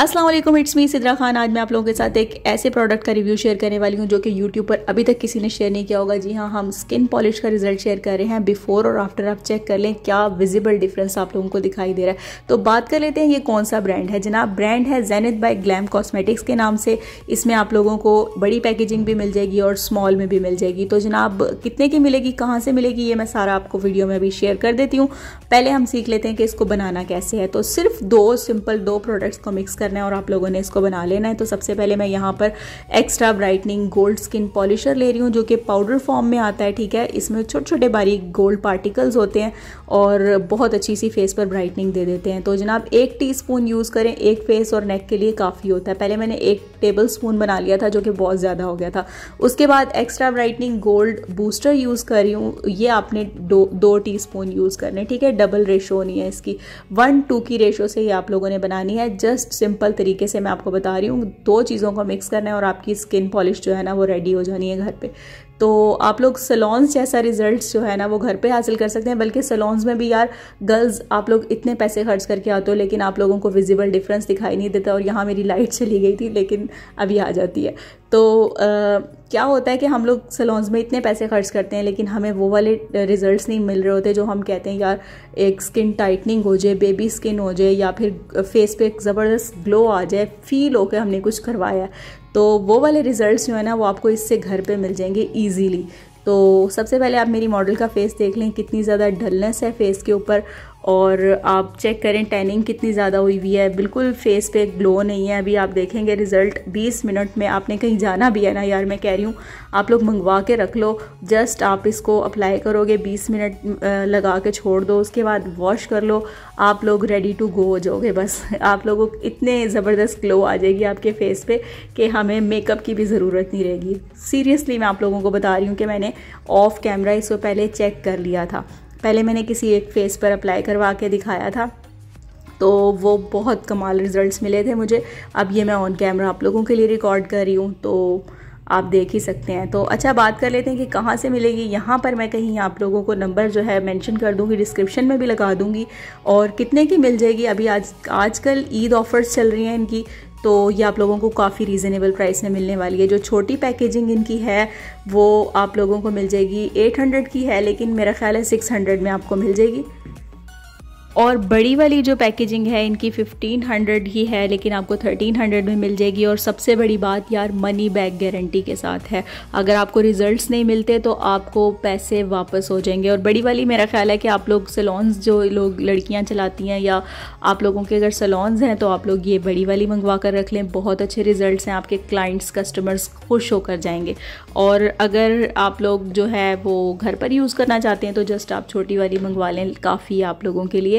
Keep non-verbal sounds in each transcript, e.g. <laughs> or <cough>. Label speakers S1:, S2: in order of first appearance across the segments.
S1: अस्सलाम वालेकुम it's me Sidra Khan आज मैं आप लोगों के साथ एक ऐसे प्रोडक्ट का रिव्यू शेयर करने वाली हूँ जो कि यूट्यूब पर अभी तक किसी ने शेयर नहीं किया होगा जी हाँ हम स्किन पॉलिश का रिजल्ट शेयर कर रहे हैं बिफोर और आफ्टर आप चेक कर लें क्या विजिबल डिफरेंस आप लोगों को दिखाई दे रहा है तो बात कर लेते हैं ये कौन सा ब्रांड है जनाब ब्रांड है जैनित बाय ग्लैम कॉस्मेटिक्स के नाम से इसमें आप लोगों को बड़ी पैकेजिंग भी मिल जाएगी और स्मॉल में भी मिल जाएगी तो जनाब कितने की मिलेगी कहाँ से मिलेगी ये मैं सारा आपको वीडियो में अभी शेयर कर देती हूँ पहले हम सीख लेते हैं कि इसको बनाना कैसे है तो सिर्फ दो सिंपल दो प्रोडक्ट्स को मिक्स कर करना है और आप लोगों ने इसको बना लेना है तो सबसे पहले मैं यहाँ पर extra brightening gold skin polisher ले रही हूँ जो कि पाउडर फॉर्म में आता है ठीक है इसमें छोटे छोटे बारीक गोल्ड पार्टिकल्स होते हैं और बहुत अच्छी सी फेस पर ब्राइटनिंग दे देते हैं तो जनाब एक टी यूज़ करें एक फेस और नेक के लिए काफ़ी होता है पहले मैंने एक टेबल स्पून बना लिया था जो कि बहुत ज़्यादा हो गया था उसके बाद extra brightening gold booster use कर रही हूँ ये आपने दो टी स्पून यूज़ करने ठीक है डबल रेशो नहीं है इसकी वन टू की रेशो से ही आप लोगों ने बनानी है जस्ट सिंपल तरीके से मैं आपको बता रही हूँ दो चीज़ों को मिक्स करना है और आपकी स्किन पॉलिश जो है ना वो रेडी हो जानी है घर पे तो आप लोग सलोन्स जैसा रिजल्ट्स जो है ना वो घर पे हासिल कर सकते हैं बल्कि सलोन्स में भी यार गर्ल्स आप लोग इतने पैसे खर्च करके आते हो लेकिन आप लोगों को विजिबल डिफरेंस दिखाई नहीं देता और यहाँ मेरी लाइट चली गई थी लेकिन अभी आ जाती है तो आ, क्या होता है कि हम लोग सलोन्स में इतने पैसे खर्च करते हैं लेकिन हमें वो वाले रिजल्ट्स नहीं मिल रहे होते जो हम कहते हैं यार एक स्किन टाइटनिंग हो जाए बेबी स्किन हो जाए या फिर फेस पे एक ज़बरदस्त ग्लो आ जाए फील हो के हमने कुछ करवाया तो वो वाले रिजल्ट्स जो है ना वो आपको इससे घर पे मिल जाएंगे ईजीली तो सबसे पहले आप मेरी मॉडल का फेस देख लें कितनी ज़्यादा डलनेस है फेस के ऊपर और आप चेक करें टैनिंग कितनी ज़्यादा हुई हुई है बिल्कुल फेस पे ग्लो नहीं है अभी आप देखेंगे रिज़ल्ट 20 मिनट में आपने कहीं जाना भी है ना यार मैं कह रही हूँ आप लोग मंगवा के रख लो जस्ट आप इसको अप्लाई करोगे 20 मिनट लगा के छोड़ दो उसके बाद वॉश कर लो आप लोग रेडी टू गो हो जाओगे बस <laughs> आप लोगों को इतने ज़बरदस्त ग्लो आ जाएगी आपके फेस पर कि हमें मेकअप की भी ज़रूरत नहीं रहेगी सीरियसली मैं आप लोगों को बता रही हूँ कि मैंने ऑफ कैमरा इसको पहले चेक कर लिया था पहले मैंने किसी एक फेस पर अप्लाई करवा के दिखाया था तो वो बहुत कमाल रिजल्ट्स मिले थे मुझे अब ये मैं ऑन कैमरा आप लोगों के लिए रिकॉर्ड कर रही हूँ तो आप देख ही सकते हैं तो अच्छा बात कर लेते हैं कि कहाँ से मिलेगी यहाँ पर मैं कहीं आप लोगों को नंबर जो है मेंशन कर दूँगी डिस्क्रिप्शन में भी लगा दूँगी और कितने की मिल जाएगी अभी आज आजकल ईद ऑफ़र्स चल रही हैं इनकी तो ये आप लोगों को काफ़ी रीज़नेबल प्राइस में मिलने वाली है जो छोटी पैकेजिंग इनकी है वो आप लोगों को मिल जाएगी 800 की है लेकिन मेरा ख्याल है 600 में आपको मिल जाएगी और बड़ी वाली जो पैकेजिंग है इनकी 1500 ही है लेकिन आपको 1300 में मिल जाएगी और सबसे बड़ी बात यार मनी बैक गारंटी के साथ है अगर आपको रिजल्ट्स नहीं मिलते तो आपको पैसे वापस हो जाएंगे और बड़ी वाली मेरा ख्याल है कि आप लोग सलोन्स जो लोग लड़कियाँ चलाती हैं या आप लोगों के अगर सलोन्स हैं तो आप लोग ये बड़ी वाली मंगवा कर रख लें बहुत अच्छे रिजल्ट हैं आपके क्लाइंट्स कस्टमर्स खुश होकर जाएंगे और अगर आप लोग जो है वो घर पर यूज़ करना चाहते हैं तो जस्ट आप छोटी वाली मंगवा लें काफ़ी आप लोगों के लिए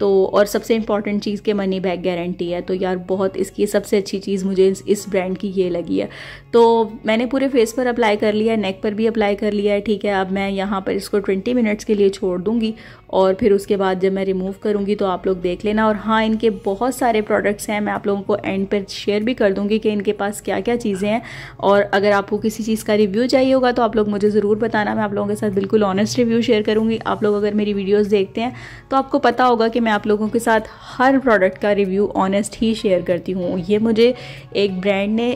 S1: तो और सबसे इंपॉर्टेंट चीज़ के मनी बैग गारंटी है तो यार बहुत इसकी सबसे अच्छी चीज़ मुझे इस, इस ब्रांड की ये लगी है तो मैंने पूरे फेस पर अप्लाई कर लिया है नेक पर भी अप्लाई कर लिया है ठीक है अब मैं यहाँ पर इसको 20 मिनट्स के लिए छोड़ दूँगी और फिर उसके बाद जब मैं रिमूव करूँगी तो आप लोग देख लेना और हाँ इनके बहुत सारे प्रोडक्ट्स हैं मैं आप लोगों को एंड पर शेयर भी कर दूँगी कि इनके पास क्या क्या चीज़ें हैं और अगर आपको किसी चीज़ का रिव्यू चाहिए होगा तो आप लोग मुझे ज़रूर बताना मैं आप लोगों के साथ बिल्कुल ऑनेस्ट रिव्यू शेयर करूँगी आप लोग अगर मेरी वीडियोज़ देखते हैं तो आपको पता होगा कि मैं आप लोगों के साथ हर प्रोडक्ट का रिव्यू ऑनेस्ट ही शेयर करती हूँ ये मुझे एक ब्रांड ने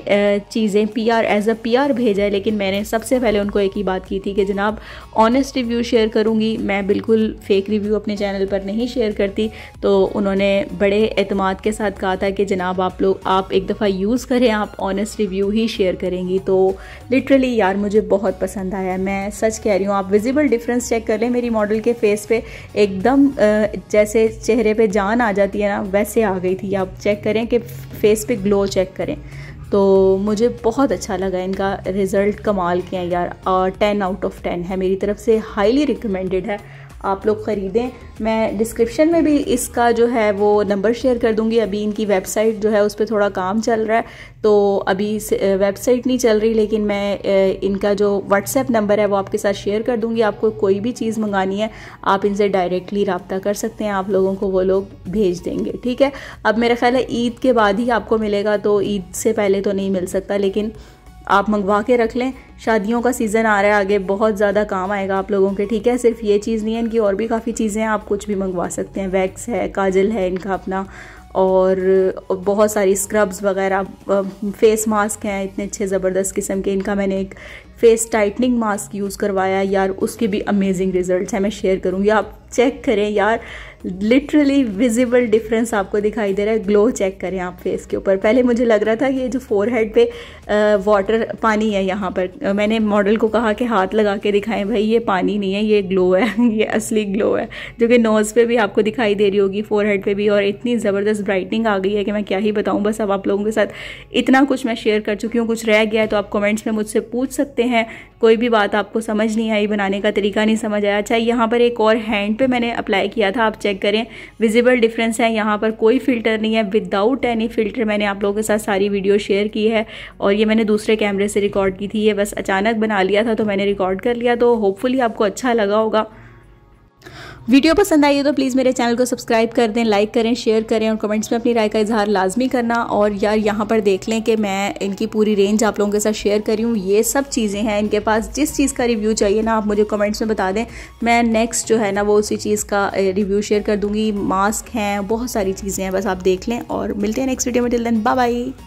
S1: चीज़ें P R as a P R भेजा है लेकिन मैंने सबसे पहले उनको एक ही बात की थी कि जनाब ऑनेस्ट रिव्यू शेयर करूँगी मैं बिल्कुल फेक रिव्यू अपने चैनल पर नहीं शेयर करती तो उन्होंने बड़े अतमाद के साथ कहा था कि जनाब आप लोग आप एक दफ़ा यूज़ करें आप ऑनेस्ट रिव्यू ही शेयर करेंगी तो लिटरली यार मुझे बहुत पसंद आया मैं सच कह रही हूँ आप विजिबल डिफरेंस चेक कर लें मेरी मॉडल के फेस पे एकदम जैसे चेहरे पे जान आ जाती है ना वैसे आ गई थी आप चेक करें कि फेस पे ग्लो चेक करें तो मुझे बहुत अच्छा लगा इनका रिज़ल्ट कमाल के हैं यार टेन आउट ऑफ टेन है मेरी तरफ से हाईली रिकमेंडेड है आप लोग ख़रीदें मैं डिस्क्रिप्शन में भी इसका जो है वो नंबर शेयर कर दूँगी अभी इनकी वेबसाइट जो है उस पर थोड़ा काम चल रहा है तो अभी वेबसाइट नहीं चल रही लेकिन मैं इनका जो व्हाट्सएप नंबर है वो आपके साथ शेयर कर दूँगी आपको कोई भी चीज़ मंगानी है आप इनसे डायरेक्टली रबता कर सकते हैं आप लोगों को वो लोग भेज देंगे ठीक है अब मेरा ख्याल है ईद के बाद ही आपको मिलेगा तो ईद से पहले तो नहीं मिल सकता लेकिन आप मंगवा के रख लें शादियों का सीज़न आ रहा है आगे बहुत ज़्यादा काम आएगा आप लोगों के ठीक है सिर्फ ये चीज़ नहीं है इनकी और भी काफ़ी चीज़ें हैं आप कुछ भी मंगवा सकते हैं वैक्स है काजल है इनका अपना और बहुत सारी स्क्रब्स वगैरह फेस मास्क हैं इतने अच्छे ज़बरदस्त किस्म के इनका मैंने एक फेस टाइटनिंग मास्क यूज़ करवाया यार उसके भी अमेजिंग रिजल्ट्स हैं मैं शेयर करूँगी आप चेक करें यार लिटरली विजिबल डिफरेंस आपको दिखाई दे रहा है ग्लो चेक करें आप फेस के ऊपर पहले मुझे लग रहा था ये जो फोर हेड पे वाटर पानी है यहाँ पर मैंने मॉडल को कहा कि हाथ लगा के दिखाएं भाई ये पानी नहीं है ये ग्लो है <laughs> ये असली ग्लो है जो कि नोज़ पे भी आपको दिखाई दे रही होगी फोर हेड भी और इतनी ज़बरदस्त ब्राइटनिंग आ गई है कि मैं क्या ही बताऊँ बस अब आप लोगों के साथ इतना कुछ मैं शेयर कर चुकी हूँ कुछ रह गया है तो आप कमेंट्स में मुझसे पूछ सकते हैं हैं कोई भी बात आपको समझ नहीं आई बनाने का तरीका नहीं समझ आया अच्छा यहाँ पर एक और हैंड पे मैंने अप्लाई किया था आप चेक करें विजिबल डिफरेंस है यहाँ पर कोई फ़िल्टर नहीं है विदाउट एनी फ़िल्टर मैंने आप लोगों के साथ सारी वीडियो शेयर की है और ये मैंने दूसरे कैमरे से रिकॉर्ड की थी ये बस अचानक बना लिया था तो मैंने रिकॉर्ड कर लिया तो होपफुली आपको अच्छा लगा होगा वीडियो पसंद आई है तो प्लीज़ मेरे चैनल को सब्सक्राइब कर दें लाइक करें शेयर करें और कमेंट्स में अपनी राय का इजहार लाजमी करना और यार यहाँ पर देख लें कि मैं इनकी पूरी रेंज आप लोगों के साथ शेयर रही हूँ ये सब चीज़ें हैं इनके पास जिस चीज़ का रिव्यू चाहिए ना आप मुझे कमेंट्स में बता दें मैं नेक्स्ट जो है ना वो उसी चीज़ का रिव्यू शेयर कर दूँगी मास्क हैं बहुत सारी चीज़ें हैं बस आप देख लें और मिलते हैं नेक्स्ट वीडियो में टिल देन बाय